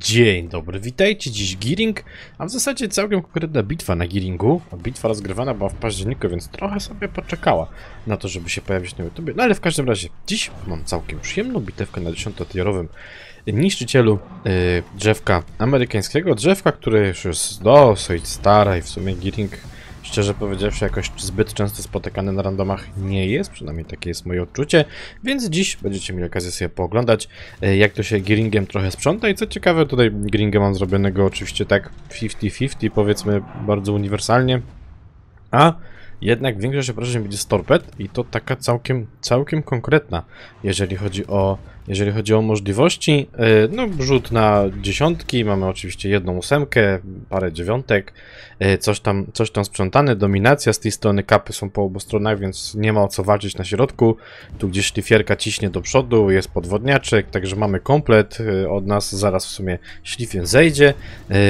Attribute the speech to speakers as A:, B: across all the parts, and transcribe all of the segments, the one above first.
A: Dzień dobry, witajcie, dziś Giring, a w zasadzie całkiem konkretna bitwa na Giringu. Bitwa rozgrywana była w październiku, więc trochę sobie poczekała na to, żeby się pojawić na YouTube. No ale w każdym razie, dziś mam całkiem przyjemną bitewkę na 10-tierowym niszczycielu yy, drzewka amerykańskiego. Drzewka, które już jest dosyć stare i w sumie Giring szczerze powiedziawszy jakoś zbyt często spotykany na randomach nie jest, przynajmniej takie jest moje odczucie, więc dziś będziecie mieli okazję sobie pooglądać, e, jak to się gearingiem trochę sprząta i co ciekawe, tutaj gearingę mam zrobionego oczywiście tak 50-50, powiedzmy bardzo uniwersalnie, a jednak większość obrażeń będzie z torped i to taka całkiem, całkiem konkretna, jeżeli chodzi o, jeżeli chodzi o możliwości. E, no, rzut na dziesiątki, mamy oczywiście jedną ósemkę, parę dziewiątek, e, coś tam, coś tam sprzątane, dominacja z tej strony, kapy są po obu stronach, więc nie ma o co walczyć na środku. Tu gdzieś szlifierka ciśnie do przodu, jest podwodniaczek, także mamy komplet e, od nas, zaraz w sumie szlifien zejdzie,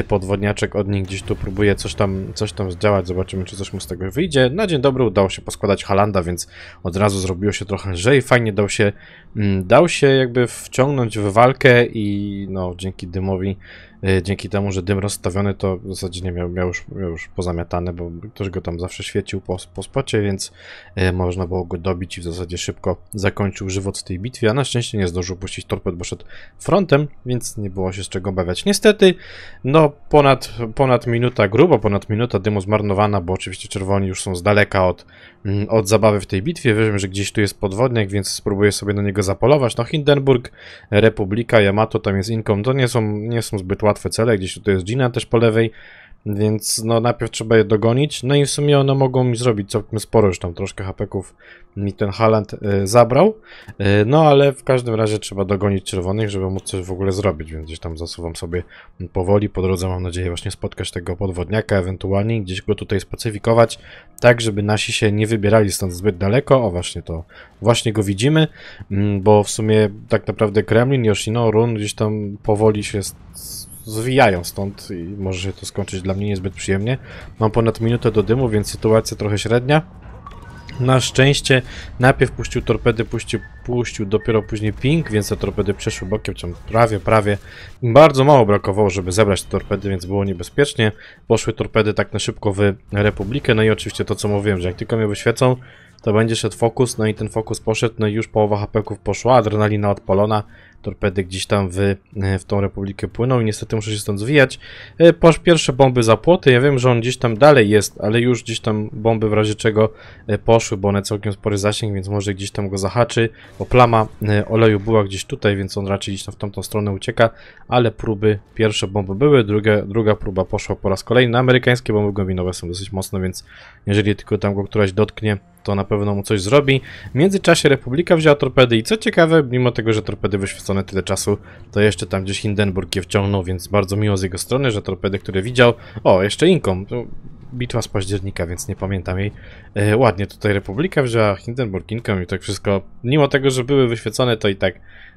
A: podwodniaczek od nich gdzieś tu próbuje coś tam, coś tam zdziałać, zobaczymy czy coś mu z tego wyjdzie. No na dzień dobry udało się poskładać Halanda, więc od razu zrobiło się trochę lżej, fajnie dał się, mm, dał się jakby wciągnąć w walkę i no dzięki dymowi E, dzięki temu, że dym rozstawiony, to w zasadzie nie miał, miał, już, miał już pozamiatane, bo ktoś go tam zawsze świecił po, po spocie, więc e, można było go dobić i w zasadzie szybko zakończył żywot w tej bitwie, a na szczęście nie zdążył puścić torped, bo szedł frontem, więc nie było się z czego obawiać. Niestety, no ponad, ponad minuta, grubo ponad minuta dymu zmarnowana, bo oczywiście czerwoni już są z daleka od, mm, od zabawy w tej bitwie. Wiem, że gdzieś tu jest podwodnik, więc spróbuję sobie na niego zapolować. No Hindenburg, Republika, Yamato, tam jest Inkom, to nie są, nie są zbyt łatwe łatwe cele, gdzieś tutaj jest Gina też po lewej, więc no najpierw trzeba je dogonić, no i w sumie one mogą mi zrobić całkiem sporo, już tam troszkę hapeków mi ten Haland y, e, zabrał, y, no ale w każdym razie trzeba dogonić czerwonych, żeby móc coś w ogóle zrobić, więc gdzieś tam zasuwam sobie powoli, po drodze mam nadzieję właśnie spotkać tego podwodniaka, ewentualnie gdzieś go tutaj spacyfikować, tak żeby nasi się nie wybierali stąd zbyt daleko, o właśnie to, właśnie go widzimy, mm, bo w sumie tak naprawdę Kremlin, Yoshino, Run gdzieś tam powoli się zwijają stąd i może się to skończyć dla mnie niezbyt przyjemnie. Mam ponad minutę do dymu, więc sytuacja trochę średnia. Na szczęście najpierw puścił torpedy, puścił, puścił dopiero później ping, więc te torpedy przeszły bokiem, czym prawie, prawie. Bardzo mało brakowało, żeby zebrać te torpedy, więc było niebezpiecznie. Poszły torpedy tak na szybko w Republikę, no i oczywiście to co mówiłem, że jak tylko mnie wyświecą, to będzie szedł fokus, no i ten fokus poszedł, no i już połowa hp poszła, adrenalina odpalona, torpedy gdzieś tam w, e, w tą republikę płyną i niestety muszę się stąd zwijać. E, posz pierwsze bomby za płoty, ja wiem, że on gdzieś tam dalej jest, ale już gdzieś tam bomby w razie czego e, poszły, bo one całkiem spory zasięg, więc może gdzieś tam go zahaczy, bo plama oleju była gdzieś tutaj, więc on raczej gdzieś tam w tamtą stronę ucieka, ale próby, pierwsze bomby były, druga, druga próba poszła po raz kolejny. Amerykańskie bomby głębinowe są dosyć mocne, więc jeżeli tylko tam go któraś dotknie, to na pewno mu coś zrobi. W międzyczasie Republika wzięła torpedy i co ciekawe, mimo tego, że torpedy wyświetlają stronę tyle czasu, to jeszcze tam gdzieś Hindenburg je wciągnął, więc bardzo miło z jego strony, że torpedy, które widział... O, jeszcze Inkom bitwa z października, więc nie pamiętam jej. E, ładnie tutaj Republika wzięła Hindenburg Income i tak wszystko, mimo tego, że były wyświecone, to i tak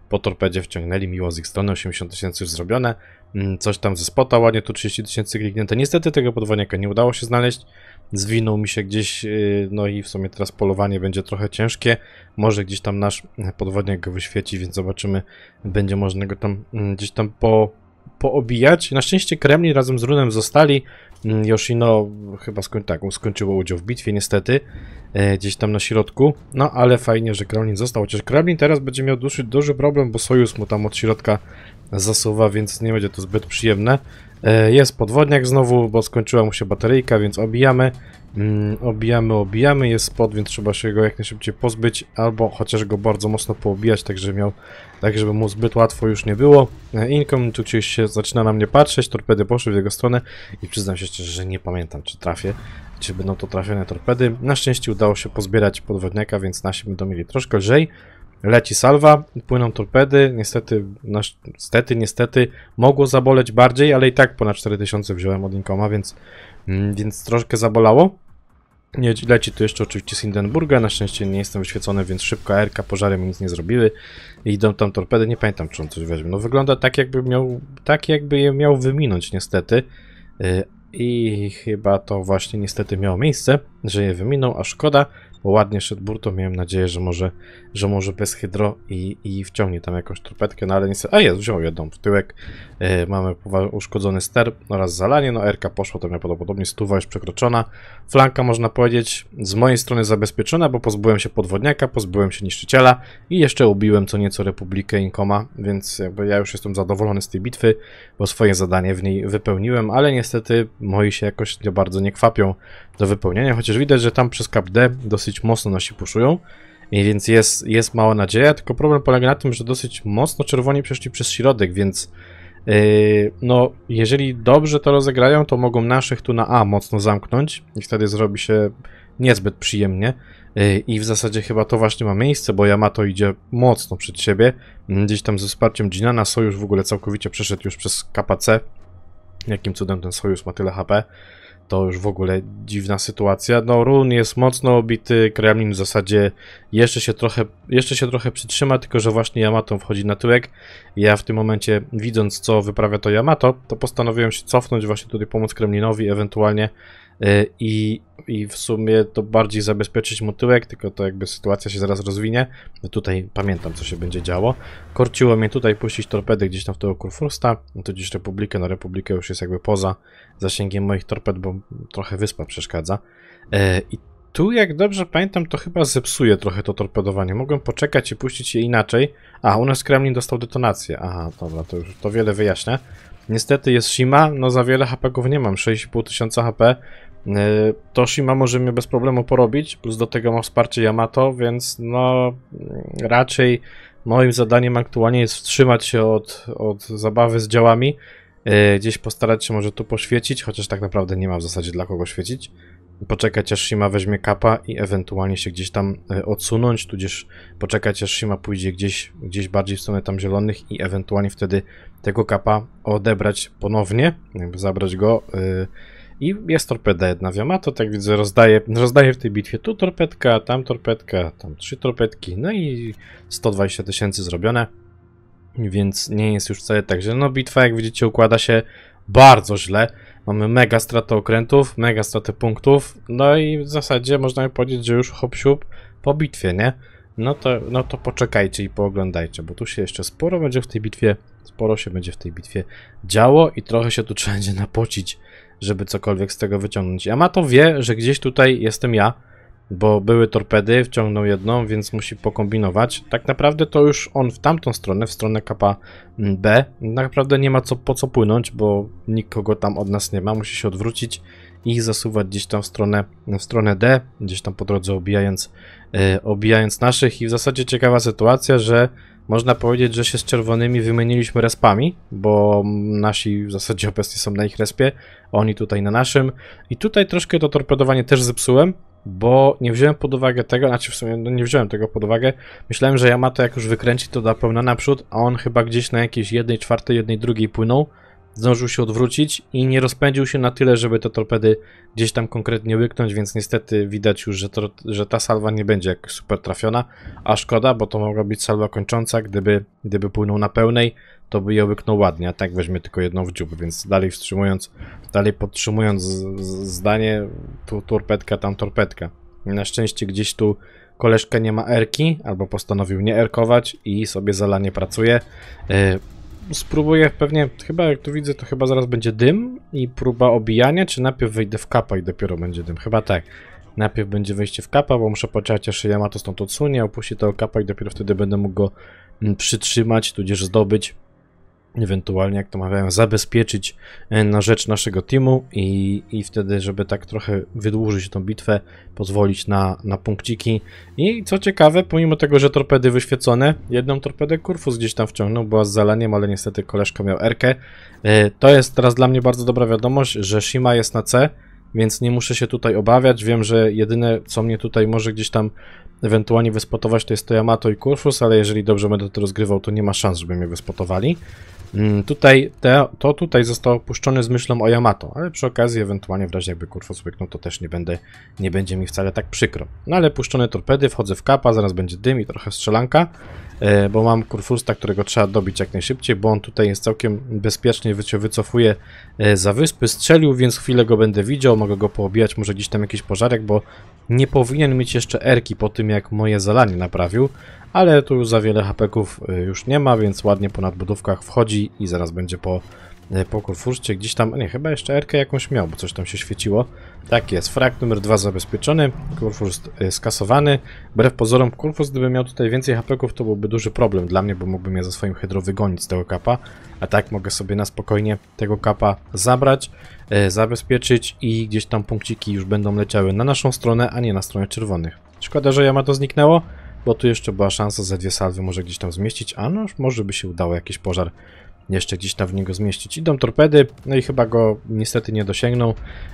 A: po torpedzie wciągnęli miło z ich strony, 80 tysięcy już zrobione, mm, coś tam ze spota, ładnie tu 30 tysięcy kliknięte. Niestety tego podwaniaka nie udało się znaleźć, zwinął mi się gdzieś, y, no i w sumie teraz polowanie będzie trochę ciężkie. Może gdzieś tam nasz podwodniak go wyświeci, więc zobaczymy, będzie można go tam mm, gdzieś tam po, poobijać. Na szczęście Kremlin razem z Runem zostali, Mm, Yoshino chyba skoń, tak, skończyło udział w bitwie niestety, e, gdzieś tam na środku, no ale fajnie, że Kremlin został, chociaż Kremlin teraz będzie miał duży, duży problem, bo Sojusz mu tam od środka zasuwa, więc nie będzie to zbyt przyjemne. E, jest podwodniak znowu, bo skończyła mu się bateryjka, więc obijamy. Mm, obijamy, obijamy, jest spod, więc trzeba się go jak najszybciej pozbyć, albo chociaż go bardzo mocno poobijać, tak żeby, miał, tak żeby mu zbyt łatwo już nie było. Income tu gdzieś się zaczyna na mnie patrzeć, torpedy poszły w jego stronę i przyznam się szczerze, że nie pamiętam, czy trafię, czy będą to trafione torpedy. Na szczęście udało się pozbierać podwodniaka, więc nasi będą mieli troszkę lżej leci salwa, płyną torpedy, niestety, niestety, no, niestety, mogło zaboleć bardziej, ale i tak ponad 4000 wziąłem od Inkoma, więc, mm, więc troszkę zabolało. Leci tu jeszcze oczywiście z Hindenburga, na szczęście nie jestem wyświecony, więc szybka erka, pożary mi nic nie zrobiły. Idą tam torpedy, nie pamiętam czy on coś weźmie. No wygląda tak jakby miał, tak jakby je miał wyminąć niestety. Y, I chyba to właśnie niestety miało miejsce, że je wyminął, a szkoda ładnie szedł burtą, miałem nadzieję, że może, że może bez hydro i, i wciągnie tam jakąś trupetkę, no ale nic, a jest, wziął jedną w tyłek, e, mamy uszkodzony ster oraz zalanie, no RK poszło to prawdopodobnie, stuwa już przekroczona, flanka można powiedzieć z mojej strony zabezpieczona, bo pozbyłem się podwodniaka, pozbyłem się niszczyciela i jeszcze ubiłem co nieco Republikę Inkoma, więc jakby ja już jestem zadowolony z tej bitwy, bo swoje zadanie w niej wypełniłem, ale niestety moi się jakoś nie bardzo nie kwapią do wypełnienia, chociaż widać, że tam przez KAPD dosyć dosyć mocno nasi puszują, i więc jest, jest mała nadzieja, tylko problem polega na tym, że dosyć mocno czerwoni przeszli przez środek, więc yy, no, jeżeli dobrze to rozegrają, to mogą naszych tu na A mocno zamknąć i wtedy zrobi się niezbyt przyjemnie. Yy, I w zasadzie chyba to właśnie ma miejsce, bo Yamato idzie mocno przed siebie. Gdzieś tam ze wsparciem Jinana Sojusz w ogóle całkowicie przeszedł już przez KPC. Jakim cudem ten Sojusz ma tyle HP to już w ogóle dziwna sytuacja. No, Run jest mocno obity, Kremlin w zasadzie jeszcze się trochę, jeszcze się trochę przytrzyma, tylko że właśnie Yamato wchodzi na tyłek. Ja w tym momencie, widząc co wyprawia to Yamato, to postanowiłem się cofnąć właśnie tutaj pomóc Kremlinowi, ewentualnie Y, i, i w sumie to bardziej zabezpieczyć mu tyłek, tylko to jakby sytuacja się zaraz rozwinie. No tutaj pamiętam, co się będzie działo. Korciło mnie tutaj puścić torpedy gdzieś tam w tego Kurfursta, no to gdzieś Republikę, no Republikę już jest jakby poza zasięgiem moich torped, bo trochę wyspa przeszkadza. Y, I tu, jak dobrze pamiętam, to chyba zepsuje trochę to torpedowanie. Mogłem poczekać i puścić je inaczej. A, u nas Kremlin dostał detonację. Aha, dobra, to już to wiele wyjaśnia. Niestety jest Shima, no za wiele HP nie mam, 6,5 tysiąca HP. E, to Shima może mnie bez problemu porobić, plus do tego ma wsparcie Yamato, więc no raczej moim zadaniem aktualnie jest wstrzymać się od, od zabawy z działami. E, gdzieś postarać się może tu poświecić, chociaż tak naprawdę nie ma w zasadzie dla kogo świecić poczekać aż Shima weźmie kapa i ewentualnie się gdzieś tam e, odsunąć, tudzież poczekać aż Shima pójdzie gdzieś, gdzieś bardziej w stronę tam zielonych i ewentualnie wtedy tego kapa odebrać ponownie, jakby zabrać go e, i jest torpeda jedna Yamato, tak widzę rozdaje, rozdaje w tej bitwie tu torpedka, tam torpedka, tam trzy torpedki, no i 120 tysięcy zrobione, więc nie jest już wcale tak, że no bitwa jak widzicie układa się bardzo źle, Mamy mega stratę okrętów, mega stratę punktów, no i w zasadzie można powiedzieć, że już hop po bitwie, nie? No to, no to poczekajcie i pooglądajcie, bo tu się jeszcze sporo będzie w tej bitwie, sporo się będzie w tej bitwie działo i trochę się tu trzeba będzie napocić, żeby cokolwiek z tego wyciągnąć. to wie, że gdzieś tutaj jestem ja, bo były torpedy, wciągnął jedną, więc musi pokombinować. Tak naprawdę to już on w tamtą stronę, w stronę kapa mm, B, naprawdę nie ma co, po co płynąć, bo nikogo tam od nas nie ma, musi się odwrócić i zasuwać gdzieś tam w stronę, w stronę D, gdzieś tam po drodze obijając, e, obijając naszych i w zasadzie ciekawa sytuacja, że można powiedzieć, że się z czerwonymi wymieniliśmy respami, bo nasi w zasadzie obecnie są na ich respie, oni tutaj na naszym. I tutaj troszkę to torpedowanie też zepsułem, bo nie wziąłem pod uwagę tego, znaczy w sumie no nie wziąłem tego pod uwagę. Myślałem, że Yamato jak już wykręci to da pełna naprzód, a on chyba gdzieś na jakiejś jednej czwartej, jednej drugiej płynął, zdążył się odwrócić i nie rozpędził się na tyle, żeby te torpedy gdzieś tam konkretnie wyknąć, więc niestety widać już, że, to, że ta salwa nie będzie jak super trafiona, a szkoda, bo to mogła być salwa kończąca, gdyby, gdyby płynął na pełnej, to by je łyknął ładnie, a tak weźmie tylko jedną w dziób, więc dalej wstrzymując, dalej podtrzymując zdanie, tu torpedka, tam torpedka. Na szczęście gdzieś tu koleżka nie ma erki, albo postanowił nie erkować i sobie zalanie pracuje. Yy, spróbuję pewnie, chyba jak tu widzę, to chyba zaraz będzie dym i próba obijania, czy najpierw wejdę w kapa i dopiero będzie dym, chyba tak. Najpierw będzie wejście w kapa, bo muszę poczekać, aż Yamato stąd odsunie, opuści to kapa i dopiero wtedy będę mógł go mm, przytrzymać, tudzież zdobyć ewentualnie, jak to mawiają, zabezpieczyć e, na rzecz naszego teamu i, i wtedy, żeby tak trochę wydłużyć tą bitwę, pozwolić na, na punkciki. I co ciekawe, pomimo tego, że torpedy wyświecone, jedną torpedę Kurfus gdzieś tam wciągnął, była z zaleniem, ale niestety koleżka miał erkę. E, to jest teraz dla mnie bardzo dobra wiadomość, że Shima jest na C, więc nie muszę się tutaj obawiać. Wiem, że jedyne, co mnie tutaj może gdzieś tam ewentualnie wyspotować, to jest to Yamato i Kurfus, ale jeżeli dobrze będę to rozgrywał, to nie ma szans, żeby mnie wyspotowali. Mm, tutaj te, to tutaj zostało opuszczone z myślą o Yamato, ale przy okazji ewentualnie w razie jakby kurwa zwyknął, to też nie będę, nie będzie mi wcale tak przykro. No ale puszczone torpedy, wchodzę w kapa, zaraz będzie dym i trochę strzelanka. E, bo mam Kurfursta, którego trzeba dobić jak najszybciej, bo on tutaj jest całkiem bezpiecznie, wycofuje e, za wyspy. Strzelił, więc chwilę go będę widział, mogę go poobijać, może gdzieś tam jakiś pożarek, bo nie powinien mieć jeszcze erki po tym, jak moje zalanie naprawił, ale tu za wiele hapeków e, już nie ma, więc ładnie po nadbudówkach wchodzi i zaraz będzie po E, po Kurfurcie, gdzieś tam, nie, chyba jeszcze erkę jakąś miał, bo coś tam się świeciło. Tak jest, frak numer dwa zabezpieczony, Kurfurst e, skasowany. Wbrew pozorom, Kurfurst gdyby miał tutaj więcej hapeków, to byłby duży problem dla mnie, bo mógłbym ja za swoim hydro wygonić z tego kapa, a tak mogę sobie na spokojnie tego kapa zabrać, e, zabezpieczyć i gdzieś tam punkciki już będą leciały na naszą stronę, a nie na stronę czerwonych. Szkoda, że to zniknęło, bo tu jeszcze była szansa ze dwie salwy może gdzieś tam zmieścić, a noż może by się udało jakiś pożar jeszcze gdzieś tam w niego zmieścić. Idą torpedy, no i chyba go niestety nie dosięgną,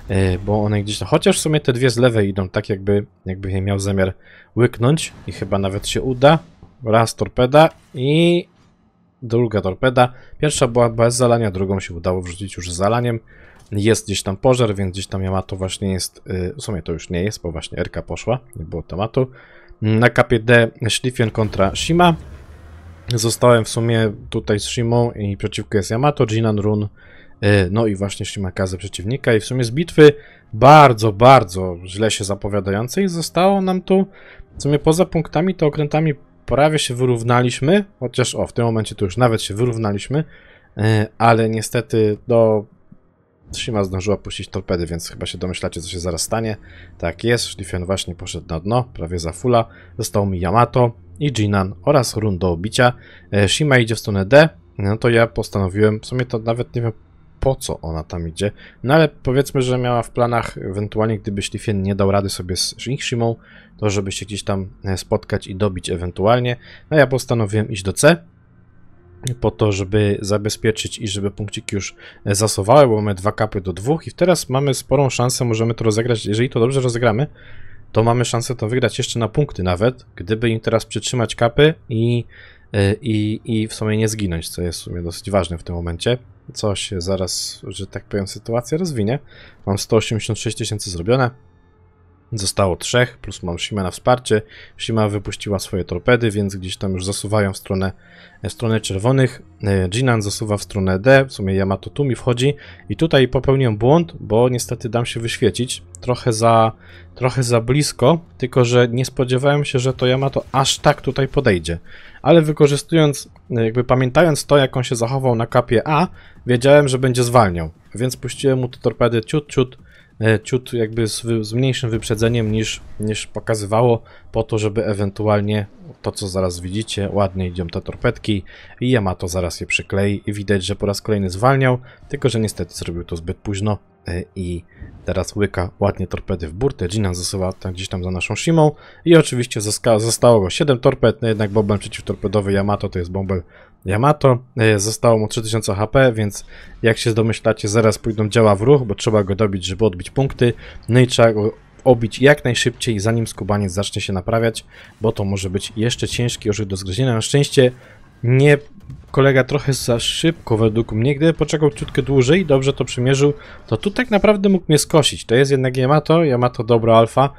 A: e, bo one gdzieś tam, chociaż w sumie te dwie z lewej idą tak jakby, jakby je miał zamiar łyknąć i chyba nawet się uda. Raz torpeda i druga torpeda. Pierwsza była bez zalania, drugą się udało wrzucić już z zalaniem. Jest gdzieś tam pożar, więc gdzieś tam Yamato właśnie jest, e, w sumie to już nie jest, bo właśnie Erka poszła, nie było tematu. Na KPD Schliffen kontra Shima, Zostałem w sumie tutaj z Shimą i przeciwko jest Yamato, Jinan, Run, e, no i właśnie Shimakaze przeciwnika i w sumie z bitwy bardzo, bardzo źle się zapowiadającej zostało nam tu w sumie poza punktami to okrętami prawie się wyrównaliśmy, chociaż o, w tym momencie tu już nawet się wyrównaliśmy, e, ale niestety do no, Shima zdążyła puścić torpedy, więc chyba się domyślacie, co się zaraz stanie. Tak jest, Schliffen właśnie poszedł na dno, prawie za fula. Został mi Yamato, i Jinan oraz run do obicia. E, Shima idzie w stronę D, no to ja postanowiłem, w sumie to nawet nie wiem po co ona tam idzie, no ale powiedzmy, że miała w planach, ewentualnie gdyby Ślifien nie dał rady sobie z Shimą, to żeby się gdzieś tam e, spotkać i dobić ewentualnie, no ja postanowiłem iść do C, po to, żeby zabezpieczyć i żeby punkciki już e, zasowały, bo mamy dwa kapy do dwóch i teraz mamy sporą szansę, możemy to rozegrać, jeżeli to dobrze rozegramy, to mamy szansę to wygrać jeszcze na punkty nawet, gdyby im teraz przytrzymać kapy i, y, i, i w sumie nie zginąć, co jest w sumie dosyć ważne w tym momencie. Co się zaraz, że tak powiem, sytuacja rozwinie. Mam 186 tysięcy zrobione. Zostało trzech, plus mam Shima na wsparcie. Shima wypuściła swoje torpedy, więc gdzieś tam już zasuwają w stronę, e, w stronę czerwonych. E, Jinan zasuwa w stronę D, w sumie Yamato tu mi wchodzi. I tutaj popełniłem błąd, bo niestety dam się wyświecić. Trochę za, trochę za blisko, tylko że nie spodziewałem się, że to Yamato aż tak tutaj podejdzie. Ale wykorzystując, e, jakby pamiętając to, jak on się zachował na kapie A, wiedziałem, że będzie zwalniał. Więc puściłem mu te torpedy ciut, ciut E, ciut jakby z, z, mniejszym wyprzedzeniem niż, niż pokazywało, po to, żeby ewentualnie to, co zaraz widzicie, ładnie idą te torpedki i Yamato zaraz je przyklei i widać, że po raz kolejny zwalniał, tylko że niestety zrobił to zbyt późno e, i teraz łyka ładnie torpedy w burtę, Jinan zasuwa tam, gdzieś tam za naszą Shimą i oczywiście zostało go 7 torped, no jednak bombel przeciwtorpedowy Yamato to jest bombel Yamato. E, zostało mu 3000 HP, więc jak się domyślacie, zaraz pójdą działa w ruch, bo trzeba go dobić, żeby odbić punkty. No i trzeba go obić jak najszybciej, zanim skubaniec zacznie się naprawiać, bo to może być jeszcze ciężki orzech do zgryzienia. Na szczęście nie kolega trochę za szybko według mnie, gdy poczekał ciutkę dłużej i dobrze to przymierzył, to tu tak naprawdę mógł mnie skosić. To jest jednak Yamato, Yamato dobra alfa,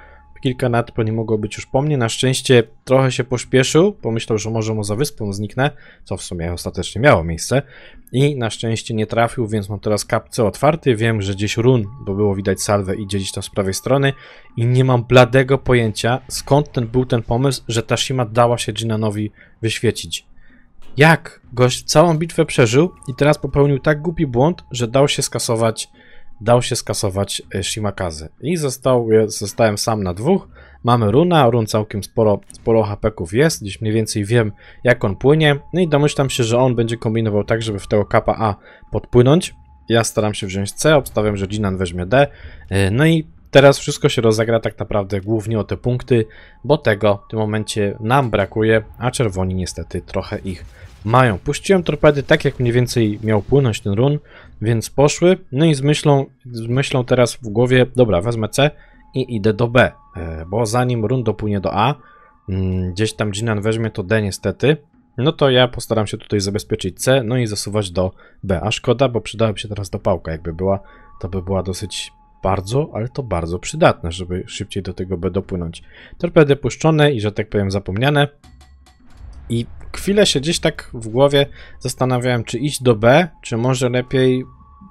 A: Kilka lat po nie mogło być już po mnie. Na szczęście trochę się pośpieszył. Pomyślał, że może mu za wyspą zniknę, co w sumie ostatecznie miało miejsce. I na szczęście nie trafił, więc mam teraz kapce otwarty. Wiem, że gdzieś run, bo było widać salwę, idzie gdzieś tam z prawej strony. I nie mam bladego pojęcia, skąd ten był ten pomysł, że Tashima dała się Jinanowi wyświecić. Jak? Gość całą bitwę przeżył i teraz popełnił tak głupi błąd, że dał się skasować dał się skasować e, Shimakazy. I został, zostałem sam na dwóch. Mamy runa, run całkiem sporo, sporo hapeków jest, gdzieś mniej więcej wiem jak on płynie. No i domyślam się, że on będzie kombinował tak, żeby w tego kapa A podpłynąć. Ja staram się wziąć C, obstawiam, że Dinan weźmie D. E, no i teraz wszystko się rozegra tak naprawdę głównie o te punkty, bo tego w tym momencie nam brakuje, a czerwoni niestety trochę ich mają. Puściłem torpedy tak, jak mniej więcej miał płynąć ten run, więc poszły. No i z myślą, z myślą teraz w głowie, dobra, wezmę C i idę do B, e, bo zanim run dopłynie do A, mm, gdzieś tam Jinan weźmie to D niestety, no to ja postaram się tutaj zabezpieczyć C, no i zasuwać do B. A szkoda, bo przydałaby się teraz dopałka, jakby była, to by była dosyć bardzo, ale to bardzo przydatne, żeby szybciej do tego B dopłynąć. Torpedy puszczone i, że tak powiem, zapomniane. I chwilę się gdzieś tak w głowie zastanawiałem, czy iść do B, czy może lepiej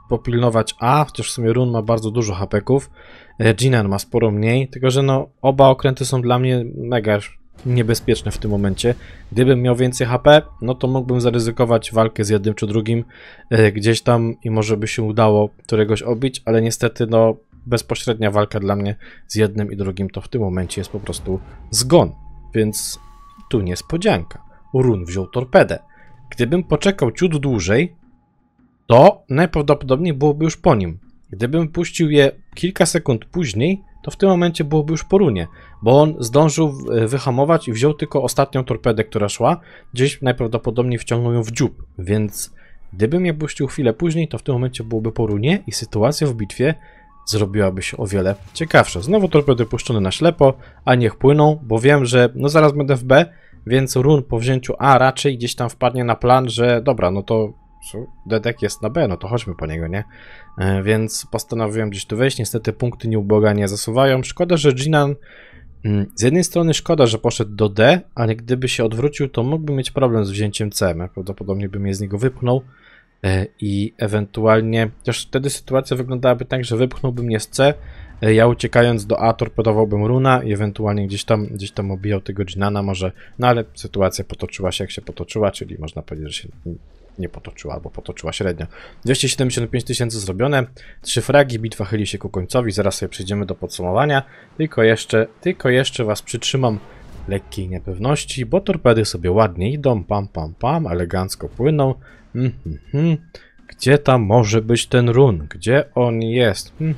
A: popilnować A, chociaż w sumie Run ma bardzo dużo hapeków, Reginan ma sporo mniej, tylko że no oba okręty są dla mnie mega niebezpieczne w tym momencie. Gdybym miał więcej HP, no to mógłbym zaryzykować walkę z jednym czy drugim yy, gdzieś tam i może by się udało któregoś obić, ale niestety no bezpośrednia walka dla mnie z jednym i drugim to w tym momencie jest po prostu zgon. Więc tu niespodzianka. Urun wziął torpedę. Gdybym poczekał ciut dłużej, to najprawdopodobniej byłoby już po nim. Gdybym puścił je kilka sekund później, to w tym momencie byłoby już po runie, bo on zdążył wyhamować i wziął tylko ostatnią torpedę, która szła. Gdzieś najprawdopodobniej wciągnął ją w dziób, więc gdybym je puścił chwilę później, to w tym momencie byłoby po runie i sytuacja w bitwie zrobiłaby się o wiele ciekawsza. Znowu torpedy puszczone na ślepo, a niech płyną, bo wiem, że no zaraz będę w B, więc run po wzięciu A raczej gdzieś tam wpadnie na plan, że dobra, no to Dedek jest na B, no to chodźmy po niego, nie? E, więc postanowiłem gdzieś tu wejść. Niestety punkty nieuboga nie zasuwają. Szkoda, że Jinan. Mm, z jednej strony szkoda, że poszedł do D, ale gdyby się odwrócił, to mógłby mieć problem z wzięciem C. Prawdopodobnie bym je z niego wypchnął. E, i ewentualnie też wtedy sytuacja wyglądałaby tak, że wypchnąłby mnie z C, e, ja uciekając do A torpedowałbym Runa i ewentualnie gdzieś tam, gdzieś tam obijał tego Dżinana może, no ale sytuacja potoczyła się jak się potoczyła, czyli można powiedzieć, że się nie potoczyła, albo potoczyła średnio. 275 tysięcy zrobione, 3 fragi, bitwa chyli się ku końcowi, zaraz sobie przejdziemy do podsumowania, tylko jeszcze, tylko jeszcze was przytrzymam lekkiej niepewności, bo torpedy sobie ładnie idą, pam pam pam, elegancko płyną, -hmm. Gdzie tam może być ten run? Gdzie on jest? -hmm.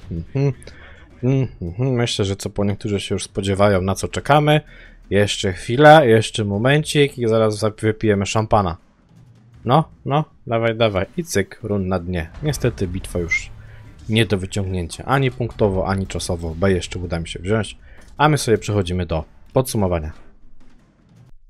A: -hmm. Myślę, że co po niektórzy się już spodziewają, na co czekamy. Jeszcze chwila, jeszcze momencik i zaraz wypijemy szampana. No, no, dawaj, dawaj. I cyk, run na dnie. Niestety bitwa już nie do wyciągnięcia. Ani punktowo, ani czasowo. B jeszcze uda mi się wziąć. A my sobie przechodzimy do podsumowania.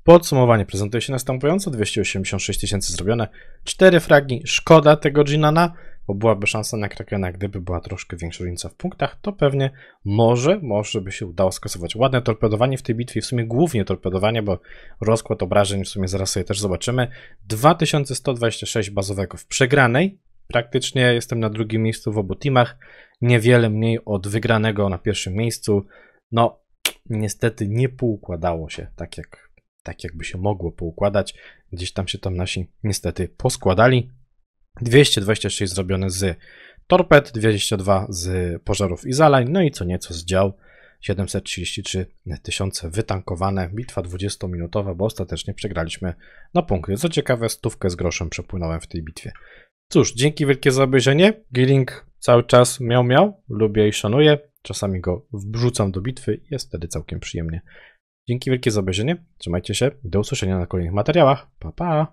A: Podsumowanie prezentuje się następująco: 286 tysięcy zrobione, 4 fragi. Szkoda tego Ginana, bo byłaby szansa na Krakena, gdyby była troszkę większa różnica w punktach, to pewnie może, może by się udało skasować. Ładne torpedowanie w tej bitwie, w sumie głównie torpedowanie, bo rozkład obrażeń w sumie zaraz sobie też zobaczymy. 2126 bazowego w przegranej, praktycznie jestem na drugim miejscu w obu teamach, niewiele mniej od wygranego na pierwszym miejscu. No, niestety nie poukładało się tak jak tak jakby się mogło poukładać. Gdzieś tam się tam nasi niestety poskładali. 226 zrobione z torped, 202 z pożarów i zalań, no i co nieco z dział. 733 tysiące wytankowane, bitwa 20-minutowa, bo ostatecznie przegraliśmy na punkty. Co ciekawe, stówkę z groszem przepłynąłem w tej bitwie. Cóż, dzięki wielkie za obejrzenie. Gearing cały czas miał miał, lubię i szanuję. Czasami go wrzucam do bitwy i jest wtedy całkiem przyjemnie. Dzięki wielkie za obejrzenie, trzymajcie się do usłyszenia na kolejnych materiałach. Pa, pa!